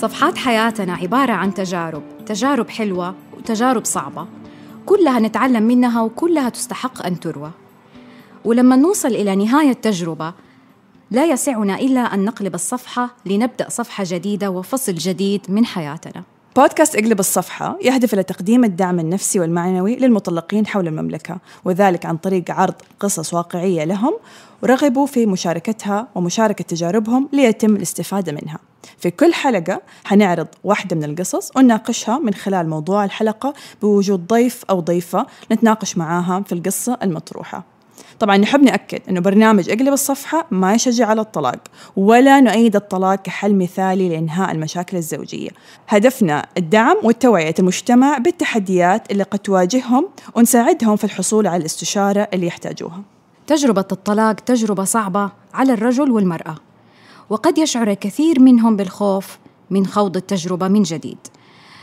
صفحات حياتنا عبارة عن تجارب تجارب حلوة وتجارب صعبة كلها نتعلم منها وكلها تستحق أن تروى ولما نوصل إلى نهاية التجربة لا يسعنا إلا أن نقلب الصفحة لنبدأ صفحة جديدة وفصل جديد من حياتنا بودكاست اقلب الصفحة يهدف إلى تقديم الدعم النفسي والمعنوي للمطلقين حول المملكة وذلك عن طريق عرض قصص واقعية لهم ورغبوا في مشاركتها ومشاركة تجاربهم ليتم الاستفادة منها في كل حلقة حنعرض واحدة من القصص ونناقشها من خلال موضوع الحلقة بوجود ضيف أو ضيفة نتناقش معاها في القصة المطروحة طبعا نحب نأكد أنه برنامج أقلب الصفحة ما يشجع على الطلاق ولا نؤيد الطلاق كحل مثالي لإنهاء المشاكل الزوجية هدفنا الدعم والتوعية المجتمع بالتحديات اللي قد تواجههم ونساعدهم في الحصول على الاستشارة اللي يحتاجوها تجربة الطلاق تجربة صعبة على الرجل والمرأة وقد يشعر كثير منهم بالخوف من خوض التجربه من جديد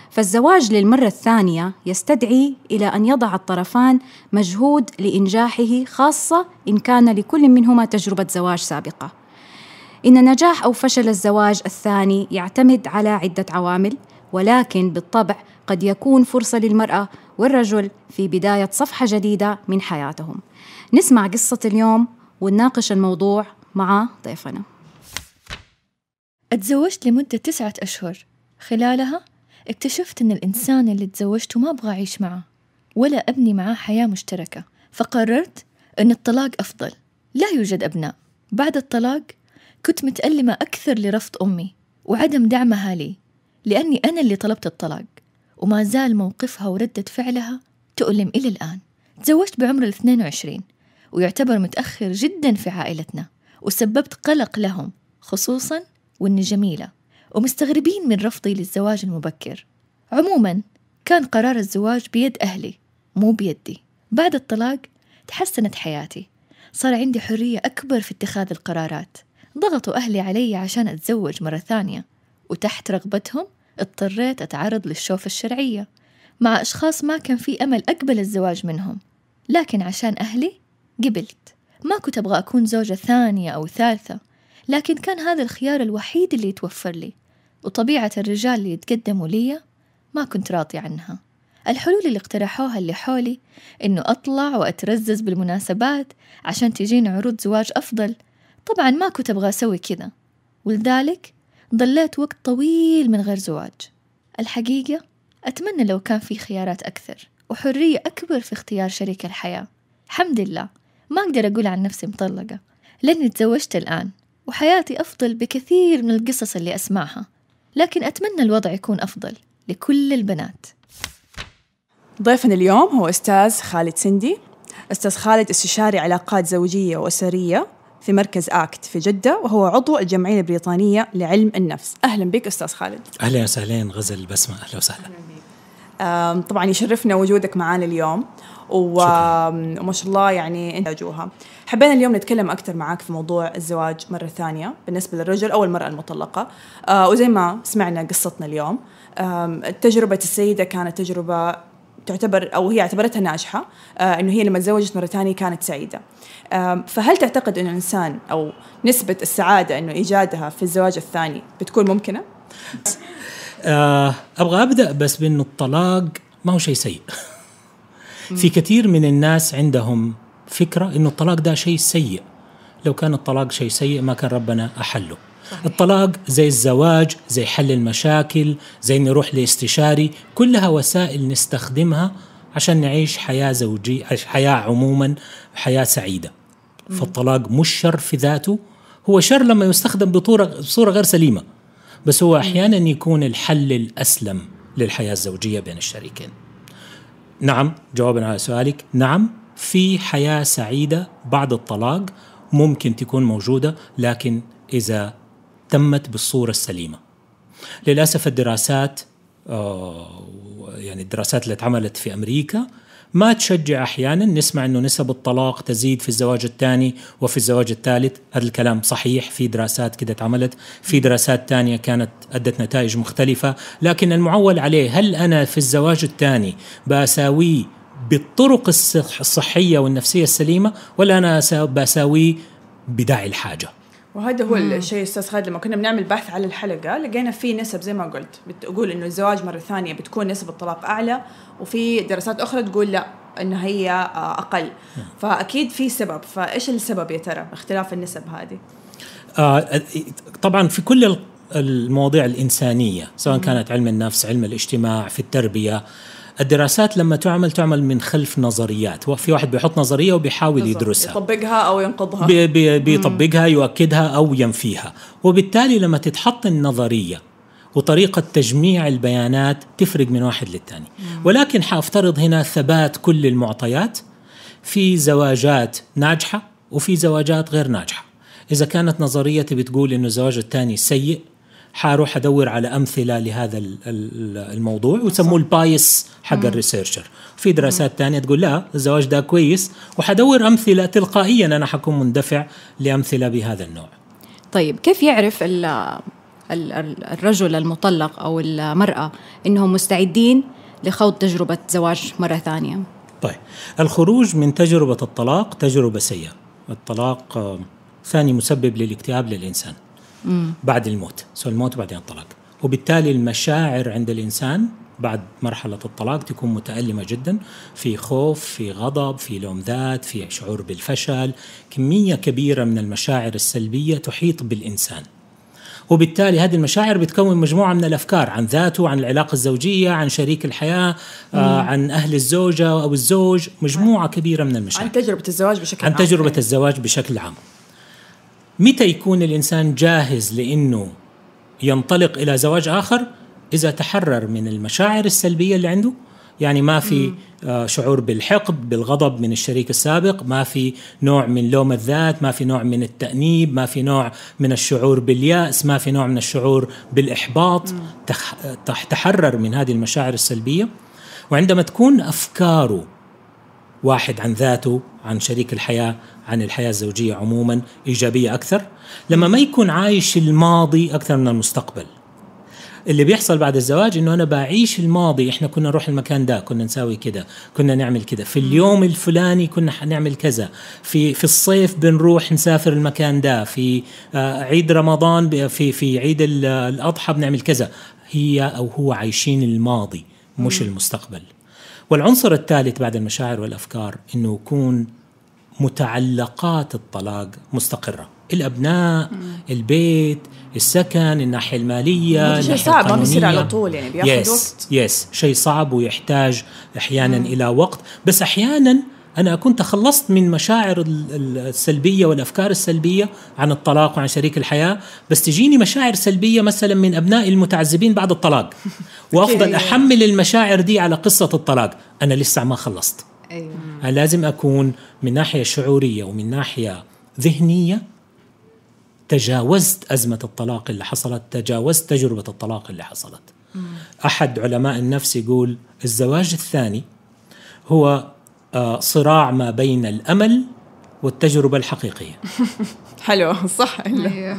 فالزواج للمره الثانيه يستدعي الى ان يضع الطرفان مجهود لانجاحه خاصه ان كان لكل منهما تجربه زواج سابقه ان نجاح او فشل الزواج الثاني يعتمد على عده عوامل ولكن بالطبع قد يكون فرصه للمراه والرجل في بدايه صفحه جديده من حياتهم نسمع قصه اليوم ونناقش الموضوع مع ضيفنا اتزوجت لمدة تسعة أشهر خلالها اكتشفت أن الإنسان اللي تزوجته ما أبغى أعيش معه ولا أبني معاه حياة مشتركة فقررت أن الطلاق أفضل لا يوجد أبناء بعد الطلاق كنت متألمة أكثر لرفض أمي وعدم دعمها لي لأني أنا اللي طلبت الطلاق وما زال موقفها وردة فعلها تؤلم إلى الآن تزوجت بعمر ال 22 ويعتبر متأخر جدا في عائلتنا وسببت قلق لهم خصوصا وإني جميلة ومستغربين من رفضي للزواج المبكر عموما كان قرار الزواج بيد أهلي مو بيدي بعد الطلاق تحسنت حياتي صار عندي حرية أكبر في اتخاذ القرارات ضغطوا أهلي علي عشان أتزوج مرة ثانية وتحت رغبتهم اضطريت أتعرض للشوفة الشرعية مع أشخاص ما كان في أمل أقبل الزواج منهم لكن عشان أهلي قبلت ما كنت أبغى أكون زوجة ثانية أو ثالثة لكن كان هذا الخيار الوحيد اللي يتوفر لي وطبيعة الرجال اللي يتقدموا لي ما كنت راضي عنها الحلول اللي اقترحوها اللي حولي إنه أطلع وأترزز بالمناسبات عشان تجيني عروض زواج أفضل طبعا ما كنت أبغى أسوي كذا ولذلك ضليت وقت طويل من غير زواج الحقيقة أتمنى لو كان في خيارات أكثر وحرية أكبر في اختيار شريك الحياة الحمد لله ما أقدر أقول عن نفسي مطلقة لأني تزوجت الآن وحياتي أفضل بكثير من القصص اللي أسمعها لكن أتمنى الوضع يكون أفضل لكل البنات ضيفنا اليوم هو أستاذ خالد سندي أستاذ خالد استشاري علاقات زوجية وأسرية في مركز اكت في جده وهو عضو الجمعيه البريطانيه لعلم النفس اهلا بك استاذ خالد اهلا وسهلا غزل البسمة اهلا وسهلا أهلا طبعا يشرفنا وجودك معنا اليوم وما شاء الله يعني انتاجوها حبينا اليوم نتكلم اكثر معاك في موضوع الزواج مره ثانيه بالنسبه للرجل او المراه المطلقه آه وزي ما سمعنا قصتنا اليوم آه تجربه السيده كانت تجربه تعتبر او هي اعتبرتها ناجحه آه انه هي لما تزوجت مره ثانيه كانت سعيده آه فهل تعتقد انه الانسان او نسبه السعاده انه ايجادها في الزواج الثاني بتكون ممكنه آه ابغى ابدا بس بانه الطلاق ما هو شيء سيء في كثير من الناس عندهم فكرة أنه الطلاق ده شيء سيء لو كان الطلاق شيء سيء ما كان ربنا أحله صحيح. الطلاق زي الزواج زي حل المشاكل زي نروح لاستشاري كلها وسائل نستخدمها عشان نعيش حياة زوجية حياة عموما حياة سعيدة م. فالطلاق مش شر في ذاته هو شر لما يستخدم بصورة غير سليمة بس هو أحيانا يكون الحل الأسلم للحياة الزوجية بين الشريكين نعم جوابا على سؤالك نعم في حياة سعيدة بعد الطلاق ممكن تكون موجودة لكن إذا تمت بالصورة السليمة للأسف الدراسات آه، يعني الدراسات اللي اتعملت في أمريكا ما تشجع احيانا نسمع انه نسب الطلاق تزيد في الزواج الثاني وفي الزواج الثالث هذا الكلام صحيح في دراسات كده اتعملت في دراسات ثانيه كانت ادت نتائج مختلفه لكن المعول عليه هل انا في الزواج الثاني بساويه بالطرق الصحيه والنفسيه السليمه ولا انا بساويه بداعي الحاجه وهذا هو الشيء استاذ خالد لما كنا بنعمل بحث على الحلقه لقينا في نسب زي ما قلت بتقول انه الزواج مره ثانيه بتكون نسب الطلاق اعلى وفي دراسات اخرى تقول لا ان هي آه، اقل فاكيد في سبب فايش السبب يا ترى اختلاف النسب هذه آه طبعا في كل المواضيع الانسانيه سواء كانت علم النفس علم الاجتماع في التربيه الدراسات لما تعمل تعمل من خلف نظريات وفي واحد بيحط نظريه وبيحاول يدرسها يطبقها او ينقضها بي بي بيطبقها يؤكدها او ينفيها وبالتالي لما تتحط النظريه وطريقة تجميع البيانات تفرق من واحد للتاني ولكن حافترض هنا ثبات كل المعطيات في زواجات ناجحة وفي زواجات غير ناجحة إذا كانت نظريتي بتقول أنه الزواج الثاني سيء حاروح ادور على امثله لهذا الموضوع وسموه البايس حق الريسيرشر في دراسات ثانيه تقول لا الزواج ده كويس وحدور امثله تلقائيا انا حكون مندفع لامثله بهذا النوع طيب كيف يعرف الرجل المطلق او المراه انهم مستعدين لخوض تجربه زواج مره ثانيه طيب الخروج من تجربه الطلاق تجربه سيئه الطلاق آه، ثاني مسبب للاكتئاب للانسان بعد الموت سو الموت وبعدين الطلاق وبالتالي المشاعر عند الإنسان بعد مرحلة الطلاق تكون متألمة جدا في خوف في غضب في لوم ذات في شعور بالفشل كمية كبيرة من المشاعر السلبية تحيط بالإنسان وبالتالي هذه المشاعر بتكون مجموعة من الأفكار عن ذاته عن العلاقة الزوجية عن شريك الحياة آه، عن أهل الزوجة أو الزوج مجموعة كبيرة من المشاعر عن تجربة الزواج بشكل عن عام عن تجربة الزواج بشكل عام متى يكون الانسان جاهز لانه ينطلق الى زواج اخر اذا تحرر من المشاعر السلبيه اللي عنده يعني ما في آه، شعور بالحقد بالغضب من الشريك السابق ما في نوع من لوم الذات ما في نوع من التأنيب ما في نوع من الشعور باليأس ما في نوع من الشعور بالإحباط تحرر من هذه المشاعر السلبية وعندما تكون أفكاره واحد عن ذاته عن شريك الحياة عن الحياه الزوجيه عموما ايجابيه اكثر لما ما يكون عايش الماضي اكثر من المستقبل اللي بيحصل بعد الزواج انه انا بعيش الماضي احنا كنا نروح المكان ده كنا نساوي كده كنا نعمل كده في اليوم الفلاني كنا حنعمل كذا في في الصيف بنروح نسافر المكان ده في آه، عيد رمضان في في عيد الاضحى بنعمل كذا هي او هو عايشين الماضي مش المستقبل والعنصر الثالث بعد المشاعر والافكار انه يكون متعلقات الطلاق مستقره الابناء مم. البيت السكن الناحيه الماليه شيء صعب ما بيصير على طول يعني بياخذ وقت يس شيء صعب ويحتاج احيانا مم. الى وقت بس احيانا انا اكون تخلصت من مشاعر السلبيه والافكار السلبيه عن الطلاق وعن شريك الحياه بس تجيني مشاعر سلبيه مثلا من ابنائي المتعذبين بعد الطلاق وافضل احمل المشاعر دي على قصه الطلاق انا لسه ما خلصت أيوة. أنا آه، لازم أكون من ناحية شعورية ومن ناحية ذهنية تجاوزت أزمة الطلاق اللي حصلت تجاوزت تجربة الطلاق اللي حصلت مم. أحد علماء النفس يقول الزواج الثاني هو آه، صراع ما بين الأمل والتجربة الحقيقية حلو صح أيوة.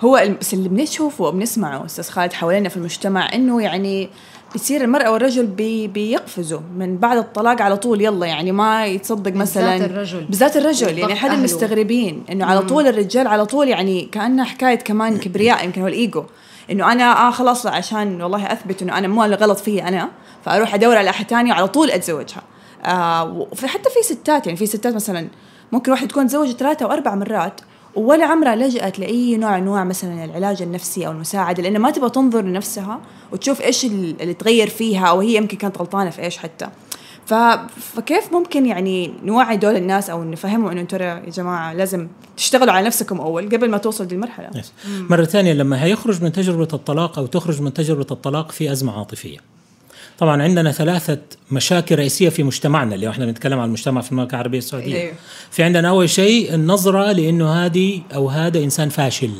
هو اللي بنشوفه وبنسمعه استاذ خالد حوالينا في المجتمع انه يعني يصير المرأة والرجل بي بيقفزوا من بعد الطلاق على طول يلا يعني ما يتصدق مثلا بالذات الرجل بالذات الرجل يعني احد المستغربين انه على طول الرجال على طول يعني كانها حكاية كمان كبرياء يمكن هو الايجو انه انا اه خلاص عشان والله اثبت انه انا مو الغلط فيه انا فاروح ادور على احد ثاني وعلى طول اتزوجها آه حتى في ستات يعني في ستات مثلا ممكن واحدة تكون تزوجت ثلاثة وأربع مرات ولا عمرها لجأت لأي نوع نوع مثلا العلاج النفسي أو المساعدة لأنها ما تبغى تنظر لنفسها وتشوف إيش اللي تغير فيها أو هي يمكن كانت غلطانة في إيش حتى ف... فكيف ممكن يعني نوعي دول الناس او نفهمهم انه ترى يا جماعه لازم تشتغلوا على نفسكم اول قبل ما توصل دي المرحله yes. مره ثانيه لما هيخرج من تجربه الطلاق او تخرج من تجربه الطلاق في ازمه عاطفيه طبعا عندنا ثلاثة مشاكل رئيسية في مجتمعنا اللي احنا بنتكلم عن المجتمع في المملكة العربية السعودية أيوه. في عندنا أول شيء النظرة لأنه هذه أو هذا إنسان فاشل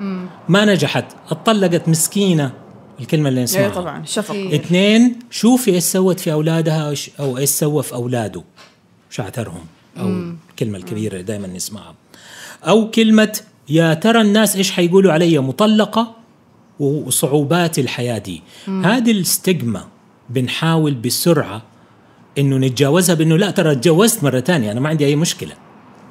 مم. ما نجحت اتطلقت مسكينة الكلمة اللي نسمعها إيه، طبعا شفق إيه. اثنين شوفي ايش سوت في أولادها أو ايش سوى في أولاده شعترهم أو مم. الكلمة الكبيرة اللي دائما نسمعها أو كلمة يا ترى الناس ايش حيقولوا علي مطلقة وصعوبات الحياه دي هذه الستيغما بنحاول بسرعه انه نتجاوزها بانه لا ترى تجاوزت مره ثانيه انا ما عندي اي مشكله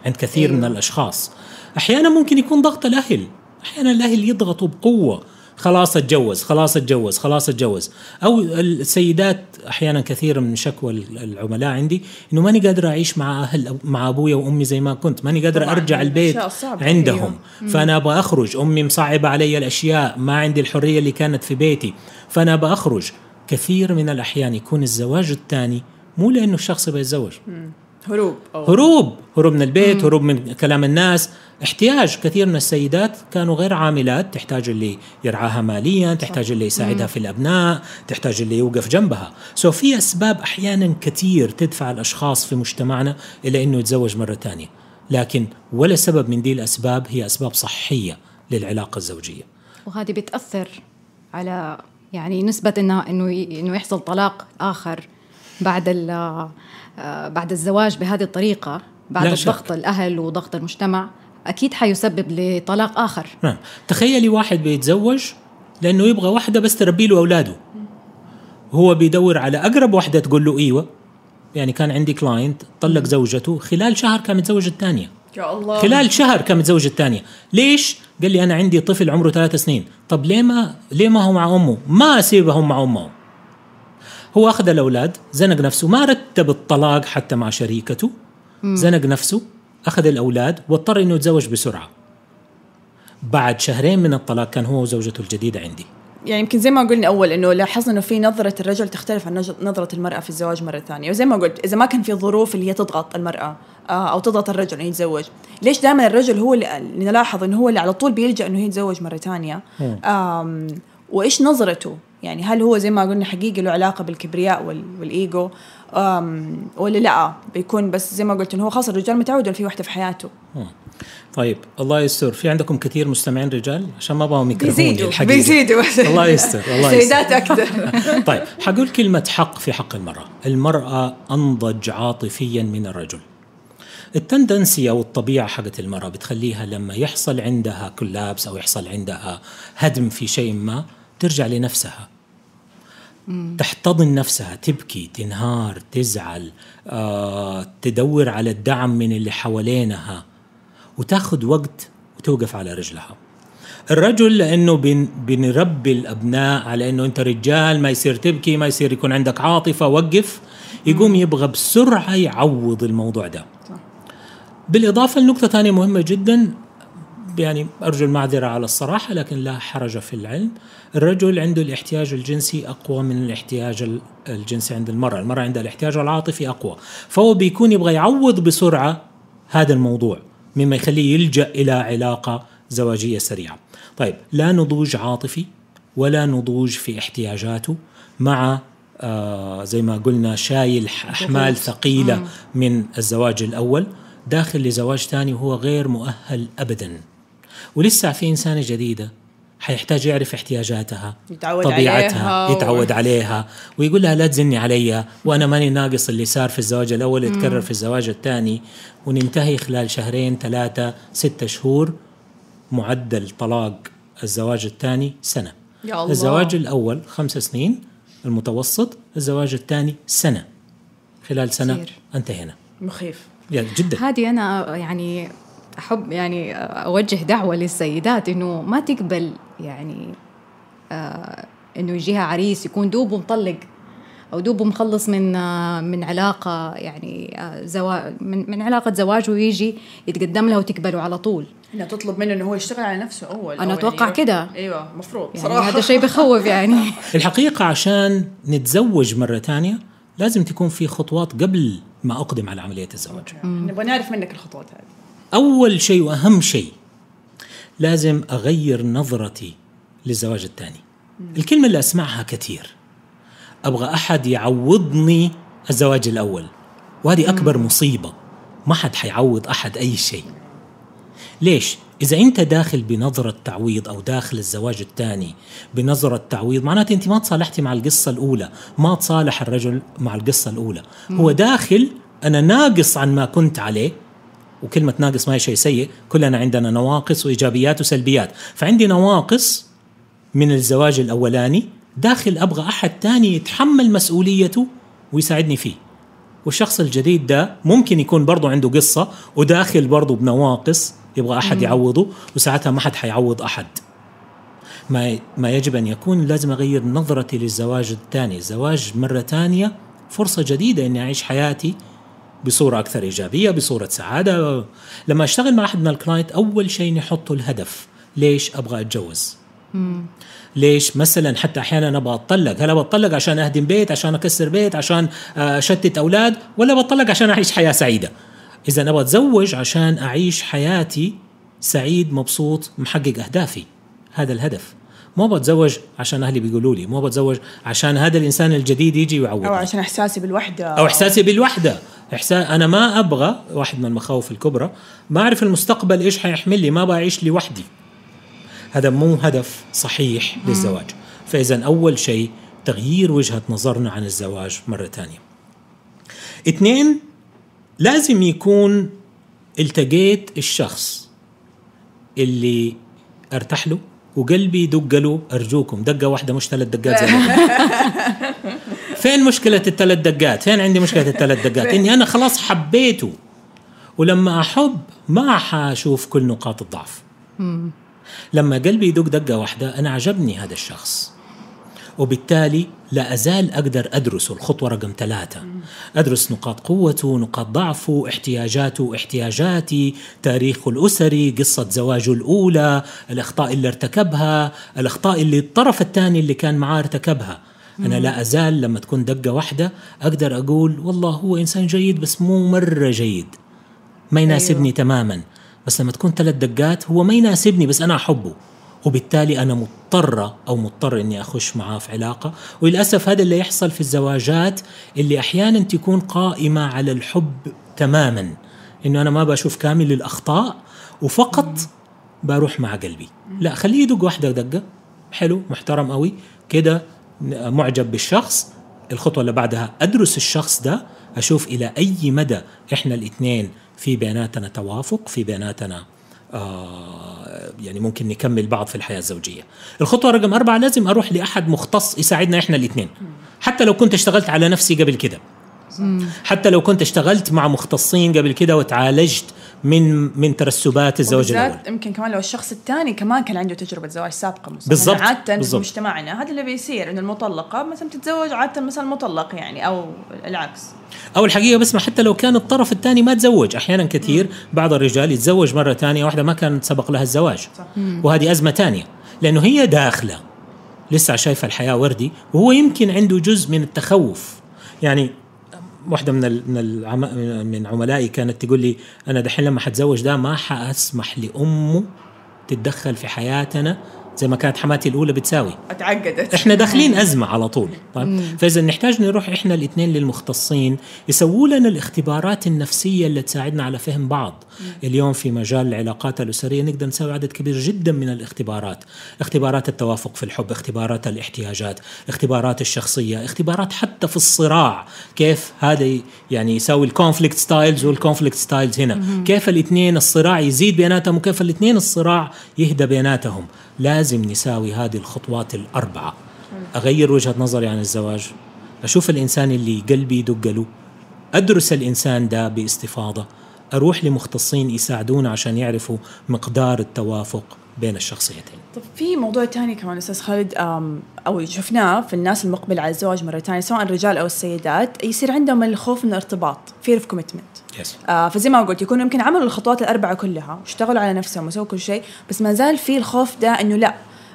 عند كثير أيوه. من الاشخاص احيانا ممكن يكون ضغط الاهل احيانا الاهل يضغطوا بقوه خلاص اتجوز خلاص اتجوز خلاص اتجوز او السيدات احيانا كثير من شكوى العملاء عندي انه ماني قادره اعيش مع اهل مع ابويا وامي زي ما كنت ماني قادره ارجع البيت عندهم أيوه. فانا ابغى اخرج امي مصعبه علي الاشياء ما عندي الحريه اللي كانت في بيتي فانا ابغى اخرج كثير من الاحيان يكون الزواج الثاني مو لانه الشخص بيتزوج هروب أو. هروب هروب من البيت هروب من كلام الناس احتياج كثير من السيدات كانوا غير عاملات تحتاج اللي يرعاها ماليا تحتاج اللي يساعدها في الابناء تحتاج اللي يوقف جنبها سو في اسباب احيانا كثير تدفع الاشخاص في مجتمعنا الى انه يتزوج مره ثانيه لكن ولا سبب من دي الاسباب هي اسباب صحيه للعلاقه الزوجيه وهذه بتاثر على يعني نسبه انه انه يحصل طلاق اخر بعد آه، بعد الزواج بهذه الطريقه بعد ضغط الاهل وضغط المجتمع اكيد حيسبب لطلاق اخر نعم تخيلي واحد بيتزوج لانه يبغى واحده بس تربي له اولاده هو بيدور على اقرب واحده تقول له ايوه يعني كان عندي كلاينت طلق زوجته خلال شهر كان متزوج الثانيه يا الله خلال شهر كان متزوج الثانيه ليش قال لي انا عندي طفل عمره ثلاث سنين طب ليه ما ليه ما هو مع امه ما اسيبهم مع امهم هو اخذ الاولاد زنق نفسه ما رتب الطلاق حتى مع شريكته مم. زنق نفسه اخذ الاولاد واضطر انه يتزوج بسرعه بعد شهرين من الطلاق كان هو وزوجته الجديده عندي يعني يمكن زي ما قلنا اول انه لاحظنا انه في نظره الرجل تختلف عن نظره المراه في الزواج مره ثانيه وزي ما قلت اذا ما كان في ظروف اللي هي تضغط المراه آه، او تضغط الرجل انه يتزوج ليش دائما الرجل هو اللي نلاحظ انه هو اللي على طول بيلجا انه يتزوج مره ثانيه وايش نظرته يعني هل هو زي ما قلنا حقيقي له علاقه بالكبرياء والايجو ولا لا بيكون بس زي ما قلت انه هو خاصة الرجال متعود في وحده في حياته طيب الله يستر في عندكم كثير مستمعين رجال عشان ما ابغاهم يكرهوني الحقيقه بيزيدوا الله يستر الله يستر سيدات اكثر طيب حقول كلمه حق في حق المراه المراه انضج عاطفيا من الرجل التندنسي او الطبيعه حقت المراه بتخليها لما يحصل عندها كلابس او يحصل عندها هدم في شيء ما ترجع لنفسها تحتضن نفسها تبكي تنهار تزعل آه، تدور على الدعم من اللي حوالينها وتاخذ وقت وتوقف على رجلها الرجل لانه بن بنربي الابناء على انه انت رجال ما يصير تبكي ما يصير يكون عندك عاطفه وقف يقوم يبغى بسرعه يعوض الموضوع ده بالاضافه لنقطه ثانيه مهمه جدا يعني أرجو المعذرة على الصراحة لكن لا حرج في العلم الرجل عنده الاحتياج الجنسي أقوى من الاحتياج الجنسي عند المرأة المرأة عندها الاحتياج العاطفي أقوى فهو بيكون يبغى يعوض بسرعة هذا الموضوع مما يخليه يلجأ إلى علاقة زواجية سريعة طيب لا نضوج عاطفي ولا نضوج في احتياجاته مع آه زي ما قلنا شايل أحمال ثقيلة من الزواج الأول داخل لزواج ثاني وهو غير مؤهل أبداً ولسه في انسانه جديده حيحتاج يعرف احتياجاتها يتعود طبيعتها عليها يتعود و... عليها ويقول لها لا تزني علي وانا ماني ناقص اللي صار في الزواج الاول يتكرر في الزواج الثاني وننتهي خلال شهرين ثلاثه ستة شهور معدل طلاق الزواج الثاني سنه يا الله. الزواج الاول خمس سنين المتوسط الزواج الثاني سنه خلال سنه كثير. انتهينا مخيف يعني جدا هذه انا يعني احب يعني اوجه دعوه للسيدات انه ما تقبل يعني آه، انه يجيها عريس يكون دوبه مطلق او دوبه مخلص من آه، من علاقه يعني آه، زواج من, من علاقه زواج ويجي يتقدم لها وتقبله على طول انها تطلب منه انه هو يشتغل على نفسه اول انا اتوقع يعني كده ايوه مفروض يعني صراحه هذا شيء بخوف يعني الحقيقه عشان نتزوج مره ثانيه لازم تكون في خطوات قبل ما اقدم على عمليه الزواج نبغى نعرف منك الخطوات هذه أول شيء وأهم شيء لازم أغير نظرتي للزواج الثاني الكلمة اللي أسمعها كثير أبغى أحد يعوضني الزواج الأول وهذه أكبر مصيبة ما حد حيعوض أحد أي شيء ليش؟ إذا أنت داخل بنظرة تعويض أو داخل الزواج الثاني بنظرة تعويض معناته أنت ما تصالحتي مع القصة الأولى ما تصالح الرجل مع القصة الأولى هو داخل أنا ناقص عن ما كنت عليه وكلمة ناقص ما هي شيء سيء كلنا عندنا نواقص وإيجابيات وسلبيات فعندي نواقص من الزواج الأولاني داخل أبغى أحد تاني يتحمل مسؤوليته ويساعدني فيه والشخص الجديد ده ممكن يكون برضه عنده قصة وداخل برضه بنواقص يبغى أحد يعوضه وساعتها ما حد حيعوض أحد ما ما يجب أن يكون لازم أغير نظرتي للزواج الثاني الزواج مرة ثانية فرصة جديدة إني أعيش حياتي بصوره اكثر ايجابيه بصوره سعاده لما اشتغل مع احد من الكلاينت اول شيء نحطه الهدف ليش ابغى اتجوز ليش مثلا حتى احيانا ابغى أطلق هل ابغى عشان اهدم بيت عشان اكسر بيت عشان اشتت اولاد ولا بتطلق عشان اعيش حياه سعيده اذا ابغى اتزوج عشان اعيش حياتي سعيد مبسوط محقق اهدافي هذا الهدف مو بتزوج عشان اهلي بيقولوا لي مو بتزوج عشان هذا الانسان الجديد يجي ويعوض او عشان احساسي بالوحده او احساسي بالوحده احساس انا ما ابغى واحد من المخاوف الكبرى ما اعرف المستقبل ايش حيحمل لي ما ابغى اعيش لوحدي هذا مو هدف صحيح للزواج فاذا اول شيء تغيير وجهه نظرنا عن الزواج مره ثانيه اثنين لازم يكون التقيت الشخص اللي ارتاح له وقلبي يدق له ارجوكم دقه واحده مش ثلاث دقات زي فين مشكله الثلاث دقات فين عندي مشكله الثلاث دقات اني انا خلاص حبيته ولما احب ما حاشوف كل نقاط الضعف لما قلبي يدق دقه واحده انا عجبني هذا الشخص وبالتالي لا أزال أقدر أدرسه الخطوة رقم ثلاثة أدرس نقاط قوته نقاط ضعفه احتياجاته احتياجاتي تاريخه الأسري قصة زواجه الأولى الأخطاء اللي ارتكبها الأخطاء اللي الطرف الثاني اللي كان معاه ارتكبها أنا لا أزال لما تكون دقة واحدة أقدر أقول والله هو إنسان جيد بس مو مرة جيد ما يناسبني أيوه. تماما بس لما تكون ثلاث دقات هو ما يناسبني بس أنا أحبه وبالتالي انا مضطره او مضطر اني اخش معاه في علاقه وللاسف هذا اللي يحصل في الزواجات اللي احيانا تكون قائمه على الحب تماما انه انا ما بشوف كامل الاخطاء وفقط بروح مع قلبي لا خليه يدق واحده دقه حلو محترم قوي كده معجب بالشخص الخطوه اللي بعدها ادرس الشخص ده اشوف الى اي مدى احنا الاثنين في بيناتنا توافق في بيناتنا آه، يعني ممكن نكمل بعض في الحياه الزوجيه. الخطوه رقم أربعة لازم اروح لاحد مختص يساعدنا احنا الاثنين. حتى لو كنت اشتغلت على نفسي قبل كده. حتى لو كنت اشتغلت مع مختصين قبل كده وتعالجت من من ترسبات الزواج الاول يمكن كمان لو الشخص الثاني كمان كان عنده تجربه زواج سابقه بالضبط يعني عاده بالزبط. في مجتمعنا هذا اللي بيصير انه المطلقه مثلا تتزوج عاده مثلا المطلق يعني او العكس او الحقيقه بس ما حتى لو كان الطرف الثاني ما تزوج احيانا كثير م. بعض الرجال يتزوج مره ثانيه واحده ما كانت سبق لها الزواج صح. وهذه ازمه ثانيه لانه هي داخله لسه شايفه الحياه وردي وهو يمكن عنده جزء من التخوف يعني واحده من من من عملائي كانت تقول لي انا دحين لما حتزوج ده ما حاسمح لامه تتدخل في حياتنا زي ما كانت حماتي الاولى بتساوي اتعقدت احنا داخلين ازمه على طول طيب فاذا نحتاج نروح احنا الاثنين للمختصين يسووا لنا الاختبارات النفسيه اللي تساعدنا على فهم بعض اليوم في مجال العلاقات الاسريه نقدر نسوي عدد كبير جدا من الاختبارات اختبارات التوافق في الحب اختبارات الاحتياجات اختبارات الشخصيه اختبارات حتى في الصراع كيف هذا يعني يساوي الكونفليكت ستايلز والكونفليكت ستايلز هنا كيف الاثنين الصراع يزيد بيناتهم وكيف الاثنين الصراع يهدى بيناتهم لازم نساوي هذه الخطوات الأربعة أغير وجهة نظري عن الزواج أشوف الإنسان اللي قلبي يدق له أدرس الإنسان ده باستفاضة أروح لمختصين يساعدونا عشان يعرفوا مقدار التوافق بين الشخصيتين طب في موضوع تاني كمان استاذ خالد او شفناه في الناس المقبله على الزواج مره تانية سواء الرجال او السيدات يصير عندهم الخوف من الارتباط فير اوف كوميتمنت yes. آه فزي ما قلت يكونوا يمكن عملوا الخطوات الاربعه كلها واشتغلوا على نفسهم وسووا كل شيء بس ما زال في الخوف ده انه لا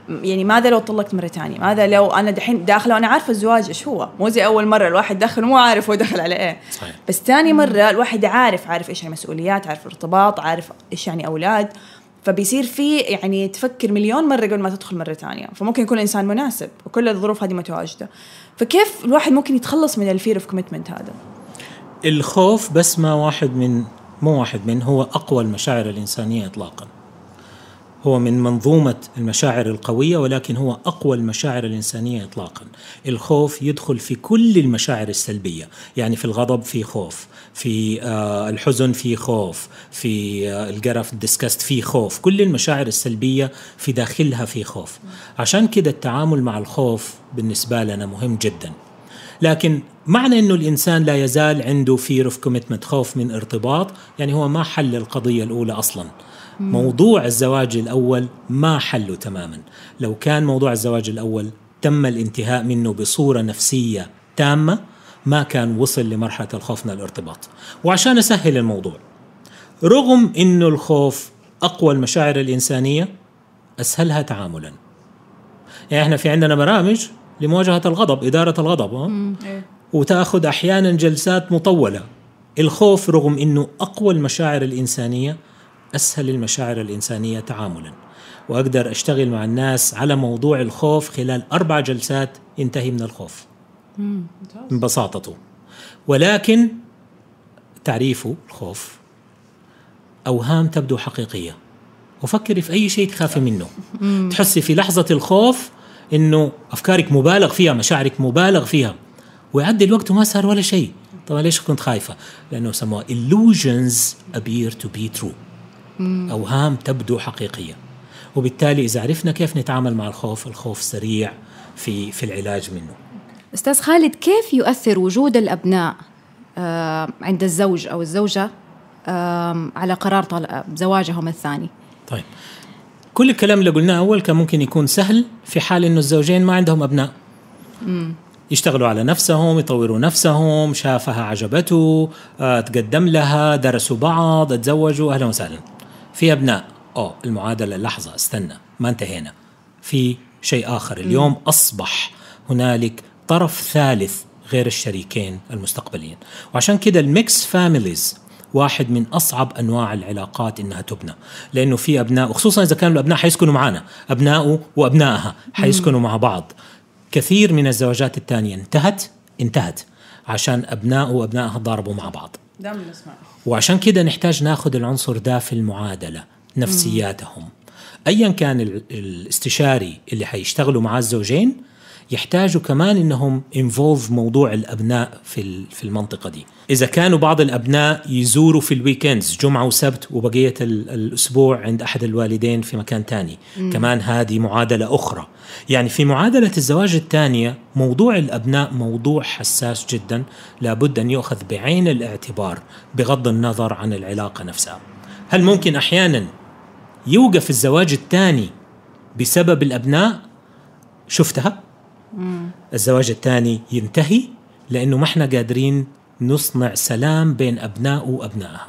يعني ماذا لو طلقت مره ثانيه؟ ماذا لو انا دحين داخله وانا عارفه الزواج ايش هو؟ مو زي اول مره الواحد دخل مو عارف هو دخل على ايه. صحيح. بس ثاني مره الواحد عارف عارف ايش يعني مسؤوليات، عارف الارتباط، عارف ايش يعني اولاد، فبيصير في يعني تفكر مليون مره قبل ما تدخل مره ثانيه، فممكن يكون انسان مناسب وكل الظروف هذه متواجده. فكيف الواحد ممكن يتخلص من الفير اوف كوميتمنت هذا؟ الخوف بس ما واحد من مو واحد من هو أقوى المشاعر الإنسانية إطلاقا هو من منظومة المشاعر القوية ولكن هو أقوى المشاعر الإنسانية إطلاقا الخوف يدخل في كل المشاعر السلبية يعني في الغضب في خوف في آه، الحزن في خوف في آه، القرف الدسكست في خوف كل المشاعر السلبية في داخلها في خوف عشان كده التعامل مع الخوف بالنسبة لنا مهم جداً لكن معنى انه الانسان لا يزال عنده فير اوف كوميتمنت خوف من ارتباط يعني هو ما حل القضيه الاولى اصلا مم. موضوع الزواج الاول ما حله تماما لو كان موضوع الزواج الاول تم الانتهاء منه بصوره نفسيه تامه ما كان وصل لمرحله الخوف من الارتباط وعشان اسهل الموضوع رغم انه الخوف اقوى المشاعر الانسانيه اسهلها تعاملا يعني احنا في عندنا برامج لمواجهه الغضب اداره الغضب إيه. وتاخذ احيانا جلسات مطوله الخوف رغم انه اقوى المشاعر الانسانيه اسهل المشاعر الانسانيه تعاملا واقدر اشتغل مع الناس على موضوع الخوف خلال اربع جلسات ينتهي من الخوف ببساطته ولكن تعريفه الخوف اوهام تبدو حقيقيه وفكري في اي شيء تخافي منه تحسي في لحظه الخوف انه افكارك مبالغ فيها مشاعرك مبالغ فيها ويعدي الوقت وما صار ولا شيء طبعا ليش كنت خايفه لانه سموها illusions appear to be true اوهام تبدو حقيقيه وبالتالي اذا عرفنا كيف نتعامل مع الخوف الخوف سريع في في العلاج منه استاذ خالد كيف يؤثر وجود الابناء آه، عند الزوج او الزوجه على قرار زواجهم الثاني طيب كل الكلام اللي قلناه اول كان ممكن يكون سهل في حال انه الزوجين ما عندهم ابناء مم. يشتغلوا على نفسهم يطوروا نفسهم شافها عجبته آه، تقدم لها درسوا بعض تزوجوا اهلا وسهلا في ابناء او المعادله لحظه استنى ما انتهينا في شيء اخر اليوم مم. اصبح هنالك طرف ثالث غير الشريكين المستقبليين وعشان كده الميكس فاميليز واحد من اصعب انواع العلاقات انها تبنى لانه في ابناء وخصوصا اذا كانوا الابناء حيسكنوا معنا ابناؤه وابنائها حيسكنوا مع بعض كثير من الزواجات الثانيه انتهت انتهت عشان ابنائه وابنائها ضربوا مع بعض نسمع وعشان كده نحتاج ناخذ العنصر ده في المعادله نفسياتهم ايا كان الاستشاري اللي حيشتغلوا مع الزوجين يحتاجوا كمان انهم انفولف موضوع الابناء في في المنطقه دي اذا كانوا بعض الابناء يزوروا في الويكندز جمعه وسبت وبقيه الاسبوع عند احد الوالدين في مكان ثاني كمان هذه معادله اخرى يعني في معادله الزواج الثانيه موضوع الابناء موضوع حساس جدا لابد ان يؤخذ بعين الاعتبار بغض النظر عن العلاقه نفسها هل ممكن احيانا يوقف الزواج الثاني بسبب الابناء شفتها مم. الزواج الثاني ينتهي لانه ما احنا قادرين نصنع سلام بين ابنائه وابنائها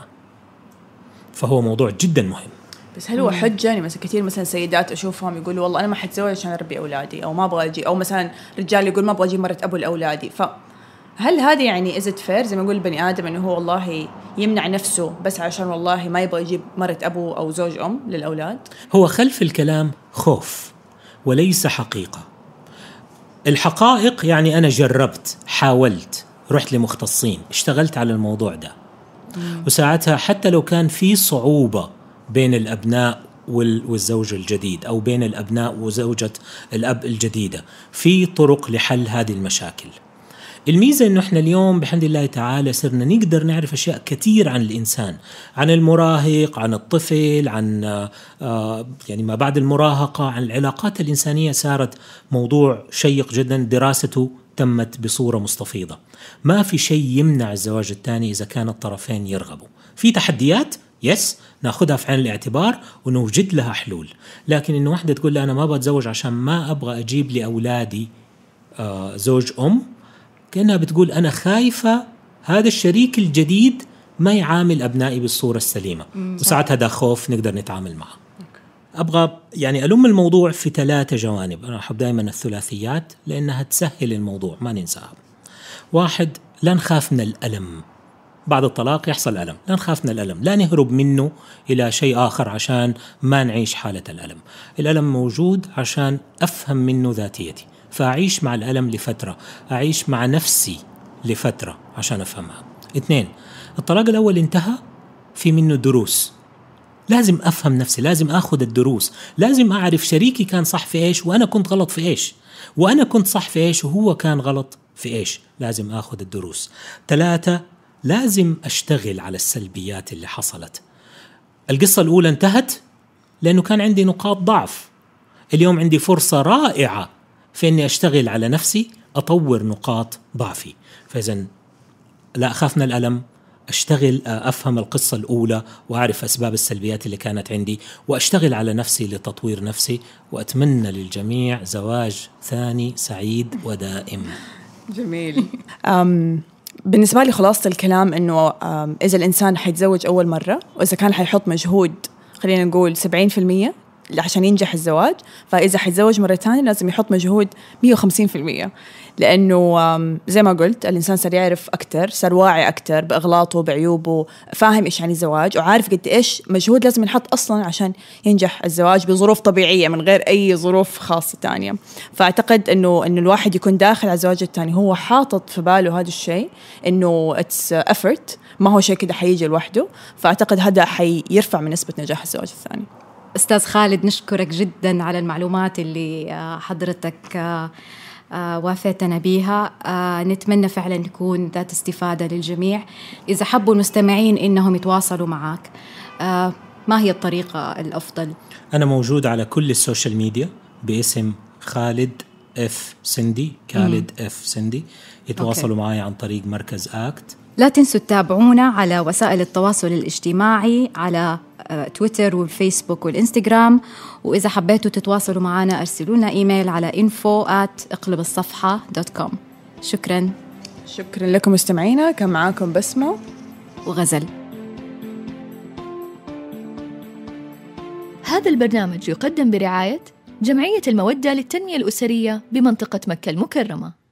فهو موضوع جدا مهم بس هل هو حجه يعني مثلا كثير مثلا سيدات اشوفهم يقولوا والله انا ما حتزوج عشان اربي اولادي او ما ابغى اجي او مثلا رجال يقول ما ابغى اجيب مره ابو لاولادي ف هل هذا يعني ازت فير زي ما يقول البني ادم انه هو والله يمنع نفسه بس عشان والله ما يبغى يجيب مرة ابو او زوج ام للاولاد؟ هو خلف الكلام خوف وليس حقيقه. الحقائق يعني أنا جربت حاولت رحت لمختصين اشتغلت على الموضوع ده وساعتها حتى لو كان في صعوبة بين الأبناء والزوج الجديد أو بين الأبناء وزوجة الأب الجديدة في طرق لحل هذه المشاكل الميزة انه احنا اليوم بحمد الله تعالى صرنا نقدر نعرف اشياء كثير عن الانسان عن المراهق عن الطفل عن آه، يعني ما بعد المراهقة عن العلاقات الانسانية صارت موضوع شيق جدا دراسته تمت بصورة مستفيضة ما في شيء يمنع الزواج الثاني اذا كان الطرفين يرغبوا في تحديات يس ناخذها في عين الاعتبار ونوجد لها حلول لكن انه واحده تقول لي انا ما بتزوج عشان ما ابغى اجيب لاولادي آه، زوج ام كأنها بتقول أنا خايفة هذا الشريك الجديد ما يعامل أبنائي بالصورة السليمة وساعتها ده خوف نقدر نتعامل معه ابغى يعني الم الموضوع في ثلاثه جوانب، انا احب دائما الثلاثيات لانها تسهل الموضوع ما ننساها. واحد لا نخاف من الالم. بعد الطلاق يحصل ألم لا نخاف من الألم لا نهرب منه إلى شيء آخر عشان ما نعيش حالة الألم الألم موجود عشان أفهم منه ذاتيتي فأعيش مع الألم لفترة أعيش مع نفسي لفترة عشان أفهمها اثنين الطلاق الأول انتهى في منه دروس لازم أفهم نفسي لازم أخذ الدروس لازم أعرف شريكي كان صح في إيش وأنا كنت غلط في إيش وأنا كنت صح في إيش وهو كان غلط في إيش لازم أخذ الدروس ثلاثة لازم اشتغل على السلبيات اللي حصلت القصه الاولى انتهت لانه كان عندي نقاط ضعف اليوم عندي فرصه رائعه في اني اشتغل على نفسي اطور نقاط ضعفي فاذا لا اخاف من الالم اشتغل افهم القصه الاولى واعرف اسباب السلبيات اللي كانت عندي واشتغل على نفسي لتطوير نفسي واتمنى للجميع زواج ثاني سعيد ودائم جميل بالنسبة لي خلاصة الكلام إنه إذا الإنسان حيتزوج أول مرة وإذا كان حيحط مجهود خلينا نقول 70% عشان ينجح الزواج فاذا حيتزوج مره ثانيه لازم يحط مجهود 150% لانه زي ما قلت الانسان صار يعرف اكثر صار واعي اكثر باغلاطه بعيوبه فاهم ايش يعني زواج وعارف قد ايش مجهود لازم ينحط اصلا عشان ينجح الزواج بظروف طبيعيه من غير اي ظروف خاصه ثانيه فاعتقد انه انه الواحد يكون داخل على الزواج الثاني هو حاطط في باله هذا الشيء انه اتس افورت ما هو شيء كده حيجي لوحده فاعتقد هذا حيرفع من نسبه نجاح الزواج الثاني استاذ خالد نشكرك جدا على المعلومات اللي آه، حضرتك آه، آه، وافيتنا بيها نتمنى فعلا تكون ذات استفادة للجميع إذا حبوا المستمعين إنهم يتواصلوا معك ما هي الطريقة الأفضل؟ أنا موجود على كل السوشيال ميديا باسم خالد اف سندي خالد اف سندي يتواصلوا معي عن طريق مركز اكت لا تنسوا تتابعونا على وسائل التواصل الاجتماعي على آه، تويتر والفيسبوك والإنستغرام وإذا حبيتوا تتواصلوا معنا أرسلوا لنا إيميل على info at اقلب الصفحة دوت كوم شكرا شكرا لكم مستمعينا كان معاكم بسمة وغزل هذا البرنامج يقدم برعاية جمعية المودة للتنمية الأسرية بمنطقة مكة المكرمة